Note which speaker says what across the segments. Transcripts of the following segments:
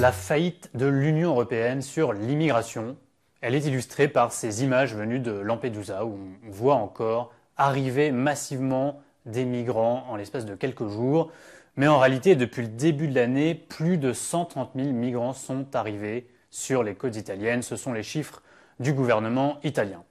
Speaker 1: La faillite de l'Union européenne sur l'immigration, elle est illustrée par ces images venues de Lampedusa où on voit encore arriver massivement des migrants en l'espace de quelques jours. Mais en réalité, depuis le début de l'année, plus de 130 000 migrants sont arrivés sur les côtes italiennes. Ce sont les chiffres du gouvernement italien.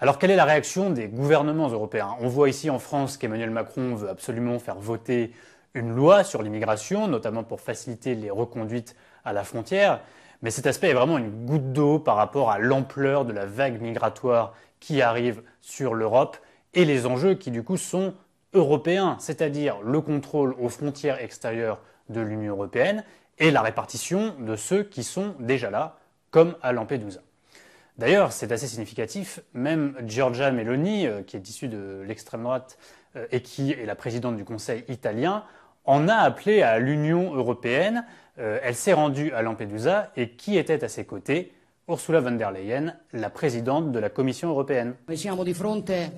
Speaker 1: Alors quelle est la réaction des gouvernements européens On voit ici en France qu'Emmanuel Macron veut absolument faire voter une loi sur l'immigration, notamment pour faciliter les reconduites à la frontière, mais cet aspect est vraiment une goutte d'eau par rapport à l'ampleur de la vague migratoire qui arrive sur l'Europe et les enjeux qui du coup sont européens, c'est-à-dire le contrôle aux frontières extérieures de l'Union européenne et la répartition de ceux qui sont déjà là, comme à Lampedusa. D'ailleurs, c'est assez significatif, même Giorgia Meloni, euh, qui est issue de l'extrême droite euh, et qui est la présidente du Conseil italien, on a appelé à l'Union européenne. Euh, elle s'est rendue à Lampedusa et qui était à ses côtés Ursula von der Leyen, la présidente de la Commission européenne. Nous Siamo di fronte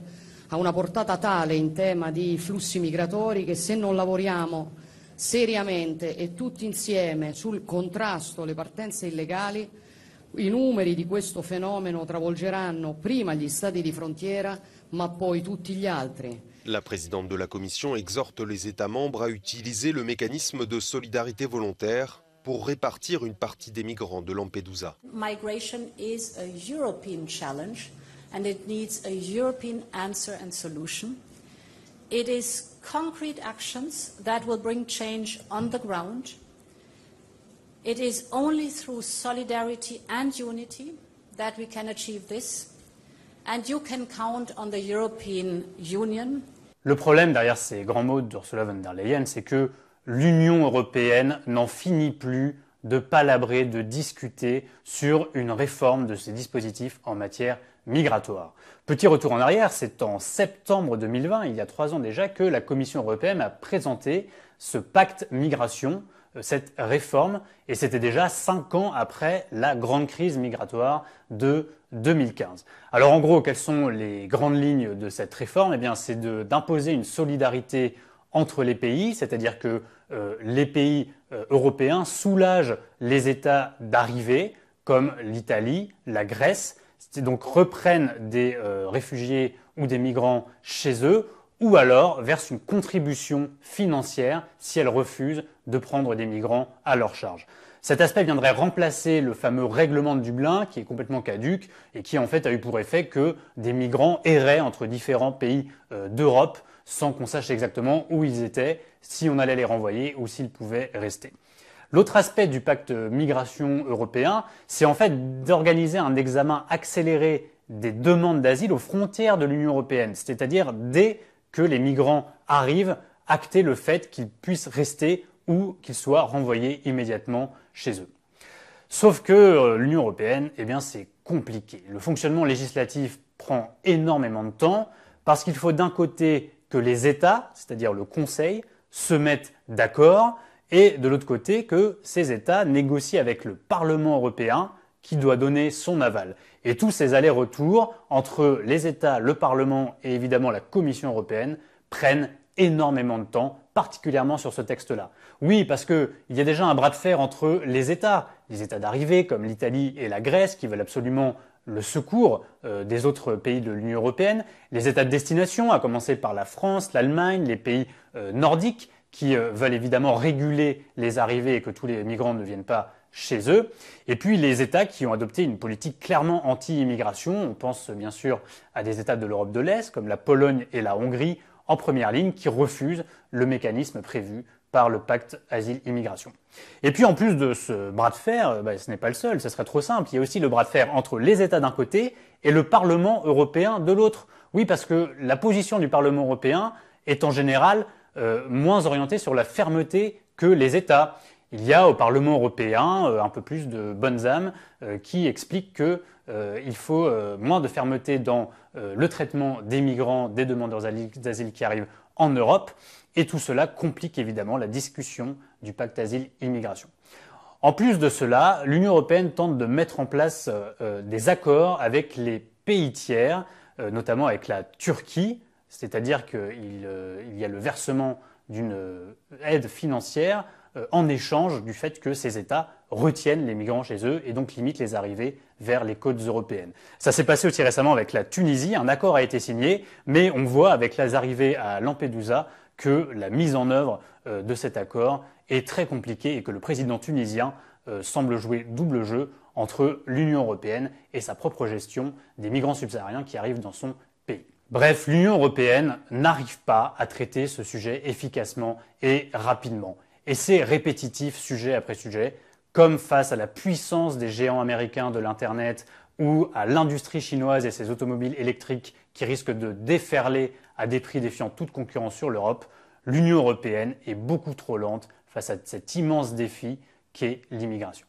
Speaker 1: a una portata tale in tema di flussi migratori che se non lavoriamo seriamente tous e tutti insieme le contrasto alle partenze illegali I numeri di questo fenomeno travolgeranno prima gli stati di frontiera, ma poi tutti gli altri. La présidente de la Commission exhorte les États membres à utiliser le mécanisme de solidarité volontaire pour répartir une partie des migrants de Lampedusa. Migration is a European challenge and it needs a European answer and solution. It is concrete actions that will bring change on the ground It is only through solidarity and unity that we can achieve this. And you can count on the European Union. Le problème derrière ces grands mots d'Ursula von der Leyen, c'est que l'Union européenne n'en finit plus de palabrer, de discuter sur une réforme de ses dispositifs en matière migratoire. Petit retour en arrière, c'est en septembre 2020, il y a trois ans déjà, que la Commission européenne a présenté ce pacte migration cette réforme et c'était déjà cinq ans après la grande crise migratoire de 2015. Alors en gros, quelles sont les grandes lignes de cette réforme Eh bien, c'est d'imposer une solidarité entre les pays, c'est-à-dire que euh, les pays euh, européens soulagent les États d'arrivée, comme l'Italie, la Grèce, donc reprennent des euh, réfugiés ou des migrants chez eux ou alors vers une contribution financière si elle refuse de prendre des migrants à leur charge. Cet aspect viendrait remplacer le fameux règlement de Dublin qui est complètement caduque et qui en fait a eu pour effet que des migrants erraient entre différents pays euh, d'Europe sans qu'on sache exactement où ils étaient, si on allait les renvoyer ou s'ils pouvaient rester. L'autre aspect du pacte migration européen, c'est en fait d'organiser un examen accéléré des demandes d'asile aux frontières de l'Union européenne, c'est-à-dire dès que les migrants arrivent, acter le fait qu'ils puissent rester ou qu'ils soient renvoyés immédiatement chez eux. Sauf que euh, l'Union européenne, eh bien, c'est compliqué. Le fonctionnement législatif prend énormément de temps parce qu'il faut d'un côté que les États, c'est-à-dire le Conseil, se mettent d'accord et de l'autre côté que ces États négocient avec le Parlement européen qui doit donner son aval. Et tous ces allers-retours entre les États, le Parlement et évidemment la Commission européenne prennent énormément de temps, particulièrement sur ce texte-là. Oui, parce qu'il y a déjà un bras de fer entre les États, les États d'arrivée comme l'Italie et la Grèce qui veulent absolument le secours euh, des autres pays de l'Union européenne, les États de destination, à commencer par la France, l'Allemagne, les pays euh, nordiques, qui euh, veulent évidemment réguler les arrivées et que tous les migrants ne viennent pas chez eux, et puis les États qui ont adopté une politique clairement anti-immigration. On pense bien sûr à des États de l'Europe de l'Est, comme la Pologne et la Hongrie, en première ligne, qui refusent le mécanisme prévu par le pacte asile-immigration. Et puis en plus de ce bras de fer, euh, bah, ce n'est pas le seul, ce serait trop simple, il y a aussi le bras de fer entre les États d'un côté et le Parlement européen de l'autre. Oui, parce que la position du Parlement européen est en général euh, moins orienté sur la fermeté que les États. Il y a au Parlement européen euh, un peu plus de bonnes âmes euh, qui expliquent qu'il faut moins de fermeté dans le traitement des migrants, des demandeurs d'asile qui arrivent en Europe. Et tout cela complique évidemment la discussion du pacte asile-immigration. En plus de cela, l'Union européenne tente de mettre en place des accords avec les pays tiers, notamment avec la Turquie, c'est-à-dire qu'il euh, y a le versement d'une euh, aide financière euh, en échange du fait que ces États retiennent les migrants chez eux et donc limitent les arrivées vers les côtes européennes. Ça s'est passé aussi récemment avec la Tunisie, un accord a été signé, mais on voit avec les arrivées à Lampedusa que la mise en œuvre de cet accord est très compliquée et que le président tunisien semble jouer double jeu entre l'Union européenne et sa propre gestion des migrants subsahariens qui arrivent dans son pays. Bref, l'Union européenne n'arrive pas à traiter ce sujet efficacement et rapidement. Et c'est répétitif sujet après sujet, comme face à la puissance des géants américains de l'Internet ou à l'industrie chinoise et ses automobiles électriques qui risquent de déferler à des prix défiant toute concurrence sur l'Europe, l'Union européenne est beaucoup trop lente face à cet immense défi qu'est l'immigration.